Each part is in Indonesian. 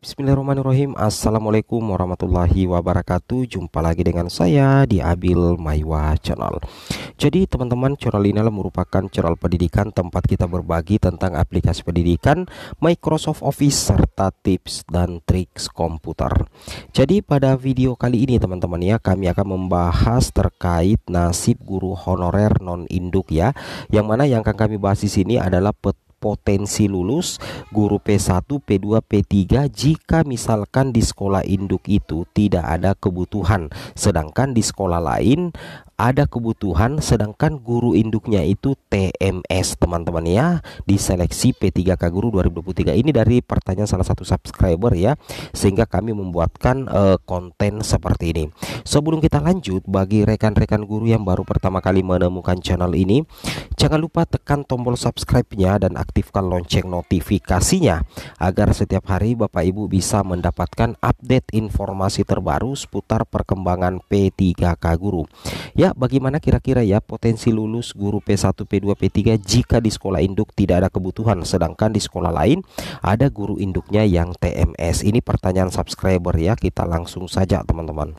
Bismillahirrahmanirrahim Assalamualaikum warahmatullahi wabarakatuh Jumpa lagi dengan saya di Abil Maiwa Channel Jadi teman-teman channel ini adalah merupakan channel pendidikan Tempat kita berbagi tentang aplikasi pendidikan Microsoft Office serta tips dan triks komputer Jadi pada video kali ini teman-teman ya Kami akan membahas terkait nasib guru honorer non-induk ya Yang mana yang akan kami bahas di sini adalah peta potensi lulus guru P1, P2, P3 jika misalkan di sekolah induk itu tidak ada kebutuhan. Sedangkan di sekolah lain ada kebutuhan sedangkan guru induknya itu TMS teman-teman ya di seleksi P3K Guru 2023 ini dari pertanyaan salah satu subscriber ya sehingga kami membuatkan uh, konten seperti ini sebelum kita lanjut bagi rekan-rekan guru yang baru pertama kali menemukan channel ini jangan lupa tekan tombol subscribe-nya dan aktifkan lonceng notifikasinya agar setiap hari Bapak Ibu bisa mendapatkan update informasi terbaru seputar perkembangan P3K Guru ya bagaimana kira-kira ya potensi lulus guru P1, P2, P3 jika di sekolah induk tidak ada kebutuhan sedangkan di sekolah lain ada guru induknya yang TMS. Ini pertanyaan subscriber ya, kita langsung saja teman-teman.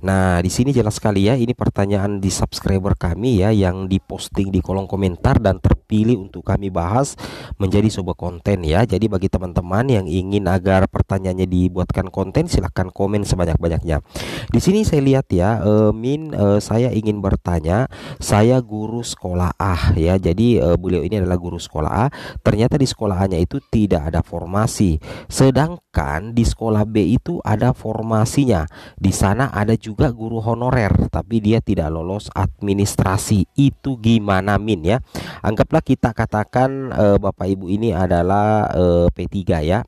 Nah, di sini jelas sekali ya, ini pertanyaan di subscriber kami ya yang diposting di kolom komentar dan terpilih untuk kami bahas menjadi sebuah konten ya. Jadi bagi teman-teman yang ingin agar pertanyaannya dibuatkan konten silahkan komen sebanyak-banyaknya. Di sini saya lihat ya, e, Min e, saya ingin bertanya, saya guru sekolah ah ya. Jadi e, beliau ini adalah guru sekolah A. Ternyata di sekolahannya itu tidak ada formasi. Sedangkan di sekolah B itu ada formasinya. Di sana ada juga guru honorer tapi dia tidak lolos administrasi itu gimana min ya anggaplah kita katakan e, bapak ibu ini adalah e, eh, P3 ya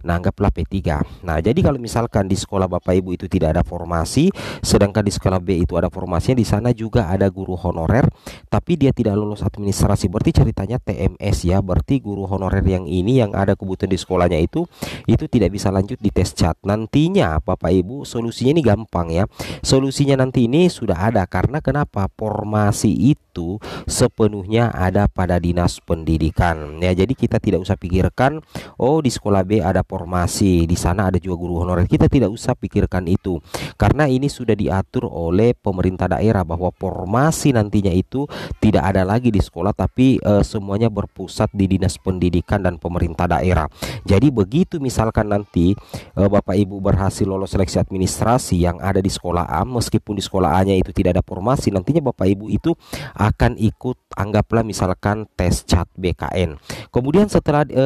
Nah, anggaplah P3. Nah, jadi kalau misalkan di sekolah Bapak Ibu itu tidak ada formasi, sedangkan di sekolah B itu ada formasinya, di sana juga ada guru honorer, tapi dia tidak lulus administrasi. Berarti ceritanya TMS ya, berarti guru honorer yang ini yang ada kebutuhan di sekolahnya itu itu tidak bisa lanjut di tes cat. Nantinya Bapak Ibu, solusinya ini gampang ya. Solusinya nanti ini sudah ada karena kenapa? Formasi itu sepenuhnya ada pada Dinas Pendidikan. Ya, jadi kita tidak usah pikirkan oh di sekolah B ada reformasi. Di sana ada juga guru honorer. Kita tidak usah pikirkan itu karena ini sudah diatur oleh pemerintah daerah bahwa formasi nantinya itu tidak ada lagi di sekolah tapi e, semuanya berpusat di dinas pendidikan dan pemerintah daerah. Jadi begitu misalkan nanti e, Bapak Ibu berhasil lolos seleksi administrasi yang ada di sekolah A meskipun di sekolah A-nya itu tidak ada formasi nantinya Bapak Ibu itu akan ikut anggaplah misalkan tes cat BKN. Kemudian setelah e,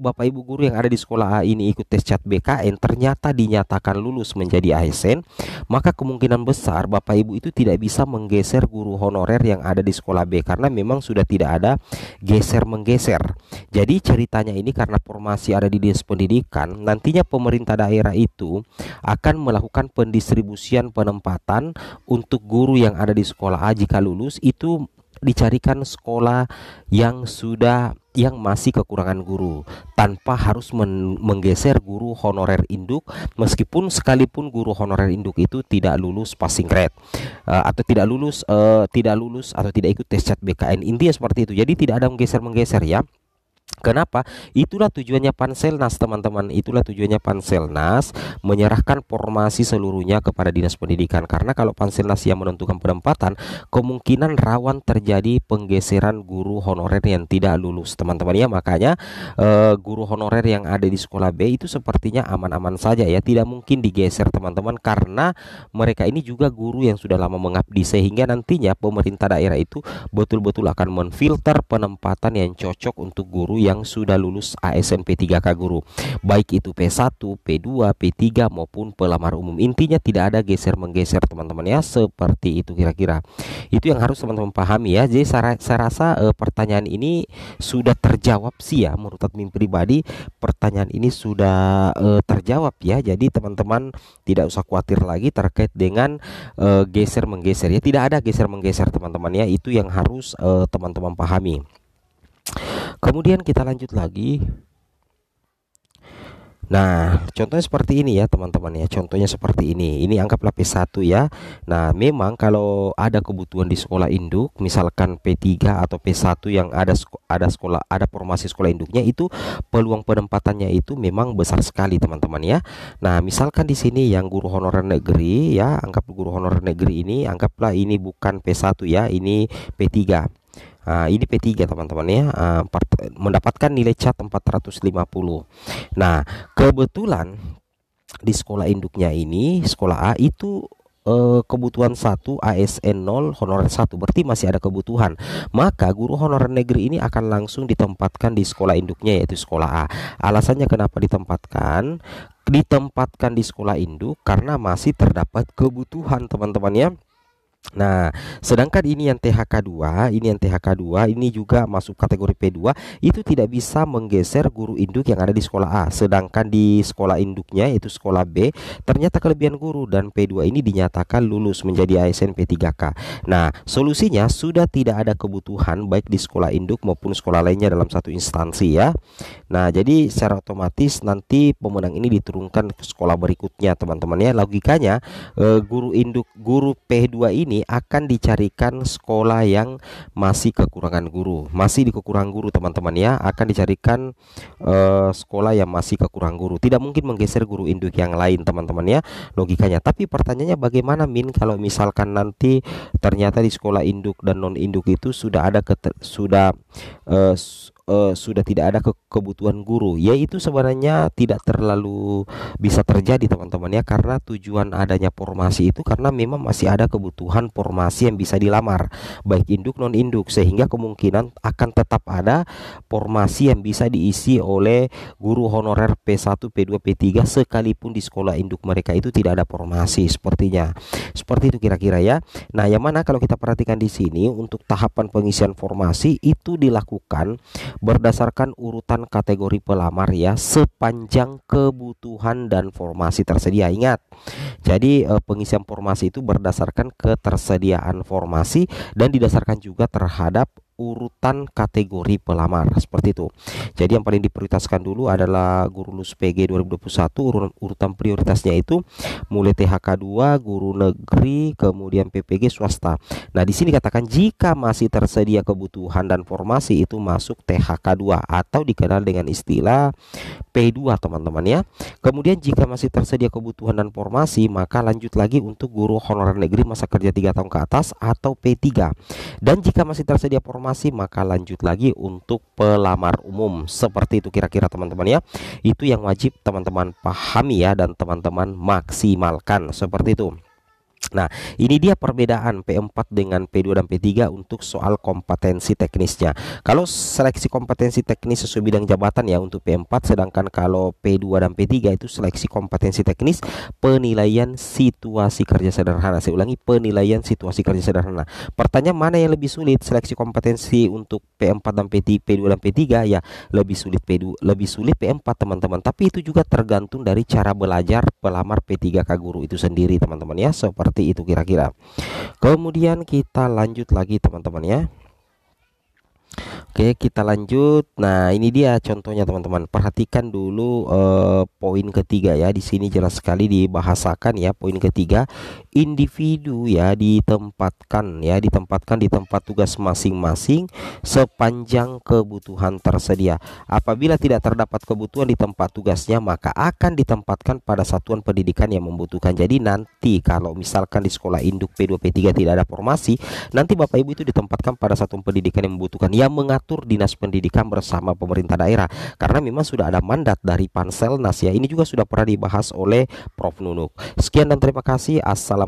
Bapak Ibu guru yang ada di sekolah A ini ikut tes cat BKN ternyata dinyatakan lulus menjadi ASN, maka kemungkinan besar Bapak Ibu itu tidak bisa menggeser guru honorer yang ada di sekolah B karena memang sudah tidak ada geser-menggeser. Jadi ceritanya ini karena formasi ada di Dinas Pendidikan, nantinya pemerintah daerah itu akan melakukan pendistribusian penempatan untuk guru yang ada di sekolah A jika lulus itu dicarikan sekolah yang sudah yang masih kekurangan guru tanpa harus men menggeser guru honorer induk meskipun sekalipun guru honorer induk itu tidak lulus passing grade uh, atau tidak lulus uh, tidak lulus atau tidak ikut tes cat BKN intinya seperti itu jadi tidak ada menggeser menggeser ya Kenapa? Itulah tujuannya Panselnas, teman-teman. Itulah tujuannya Panselnas menyerahkan formasi seluruhnya kepada Dinas Pendidikan. Karena kalau Panselnas yang menentukan penempatan, kemungkinan rawan terjadi penggeseran guru honorer yang tidak lulus, teman-teman. Ya, makanya e, guru honorer yang ada di sekolah B itu sepertinya aman-aman saja ya, tidak mungkin digeser, teman-teman, karena mereka ini juga guru yang sudah lama mengabdi sehingga nantinya pemerintah daerah itu betul-betul akan menfilter penempatan yang cocok untuk guru yang yang sudah lulus ASN P3K guru, baik itu P1, P2, P3 maupun pelamar umum. Intinya tidak ada geser-menggeser teman-teman ya, seperti itu kira-kira. Itu yang harus teman-teman pahami ya. Jadi saya, rasa eh, pertanyaan ini sudah terjawab sih ya menurut admin pribadi, pertanyaan ini sudah eh, terjawab ya. Jadi teman-teman tidak usah khawatir lagi terkait dengan eh, geser-menggeser ya. Tidak ada geser-menggeser teman-teman ya. Itu yang harus eh, teman-teman pahami. Kemudian kita lanjut lagi. Nah, contohnya seperti ini ya teman-teman ya. Contohnya seperti ini. Ini anggaplah P1 ya. Nah, memang kalau ada kebutuhan di sekolah induk, misalkan P3 atau P1 yang ada ada sekolah ada formasi sekolah induknya itu peluang penempatannya itu memang besar sekali teman-teman ya. Nah, misalkan di sini yang guru honorer negeri ya, anggap guru honorer negeri ini anggaplah ini bukan P1 ya, ini P3 uh, ini P3 teman-teman ya uh, part, mendapatkan nilai cat 450 nah kebetulan di sekolah induknya ini sekolah A itu eh, kebutuhan satu ASN 0 honorer 1 berarti masih ada kebutuhan maka guru honorer negeri ini akan langsung ditempatkan di sekolah induknya yaitu sekolah A alasannya kenapa ditempatkan ditempatkan di sekolah induk karena masih terdapat kebutuhan teman-teman ya Nah, sedangkan ini yang THK2, ini yang THK2, ini juga masuk kategori P2, itu tidak bisa menggeser guru induk yang ada di sekolah A. Sedangkan di sekolah induknya yaitu sekolah B, ternyata kelebihan guru dan P2 ini dinyatakan lulus menjadi ASN P3K. Nah, solusinya sudah tidak ada kebutuhan baik di sekolah induk maupun sekolah lainnya dalam satu instansi ya. Nah, jadi secara otomatis nanti pemenang ini diturunkan ke sekolah berikutnya, teman-teman ya. Logikanya eh, guru induk, guru P2 ini ini akan dicarikan sekolah yang masih kekurangan guru, masih di kekurangan guru teman-teman ya, akan dicarikan uh, sekolah yang masih kekurangan guru. Tidak mungkin menggeser guru induk yang lain teman-teman ya logikanya. Tapi pertanyaannya bagaimana Min kalau misalkan nanti ternyata di sekolah induk dan non induk itu sudah ada sudah uh, uh, sudah tidak ada ke kebutuhan guru yaitu sebenarnya tidak terlalu bisa terjadi teman-teman ya karena tujuan adanya formasi itu karena memang masih ada kebutuhan formasi yang bisa dilamar baik induk non induk sehingga kemungkinan akan tetap ada formasi yang bisa diisi oleh guru honorer P1 P2 P3 sekalipun di sekolah induk mereka itu tidak ada formasi sepertinya seperti itu kira-kira ya nah yang mana kalau kita perhatikan di sini untuk tahapan pengisian formasi itu dilakukan berdasarkan urutan kategori pelamar ya sepanjang kebutuhan dan formasi tersedia ingat jadi eh, pengisian formasi itu berdasarkan ketersediaan formasi dan didasarkan juga terhadap urutan kategori pelamar seperti itu. Jadi yang paling diprioritaskan dulu adalah guru lulus PG 2021 urutan, urutan prioritasnya itu mulai THK 2, guru negeri, kemudian PPG swasta. Nah, di sini katakan jika masih tersedia kebutuhan dan formasi itu masuk THK 2 atau dikenal dengan istilah P2 teman-teman ya. Kemudian jika masih tersedia kebutuhan dan formasi maka lanjut lagi untuk guru honorer negeri masa kerja 3 tahun ke atas atau P3. Dan jika masih tersedia formasi masih maka lanjut lagi untuk pelamar umum seperti itu kira-kira teman-teman ya itu yang wajib teman-teman pahami ya dan teman-teman maksimalkan seperti itu Nah, ini dia perbedaan P4 dengan P2 dan P3 untuk soal kompetensi teknisnya. Kalau seleksi kompetensi teknis sesuai bidang jabatan ya untuk P4, sedangkan kalau P2 dan P3 itu seleksi kompetensi teknis penilaian situasi kerja sederhana. Saya ulangi penilaian situasi kerja sederhana. Pertanyaan mana yang lebih sulit? Seleksi kompetensi untuk P4 dan P3, P2 dan P3 ya lebih sulit P2, lebih sulit P4 teman-teman. Tapi itu juga tergantung dari cara belajar pelamar P3K guru itu sendiri teman-teman ya. Seperti seperti itu kira-kira kemudian kita lanjut lagi teman-teman ya Oke kita lanjut nah ini dia contohnya teman-teman perhatikan dulu eh, poin ketiga ya di sini jelas sekali dibahasakan ya poin ketiga individu ya ditempatkan ya ditempatkan di tempat tugas masing-masing sepanjang kebutuhan tersedia. Apabila tidak terdapat kebutuhan di tempat tugasnya maka akan ditempatkan pada satuan pendidikan yang membutuhkan. Jadi nanti kalau misalkan di sekolah induk P2 P3 tidak ada formasi, nanti Bapak Ibu itu ditempatkan pada satuan pendidikan yang membutuhkan yang mengatur dinas pendidikan bersama pemerintah daerah karena memang sudah ada mandat dari Panselnas ya. Ini juga sudah pernah dibahas oleh Prof Nunuk. Sekian dan terima kasih. Assalamualaikum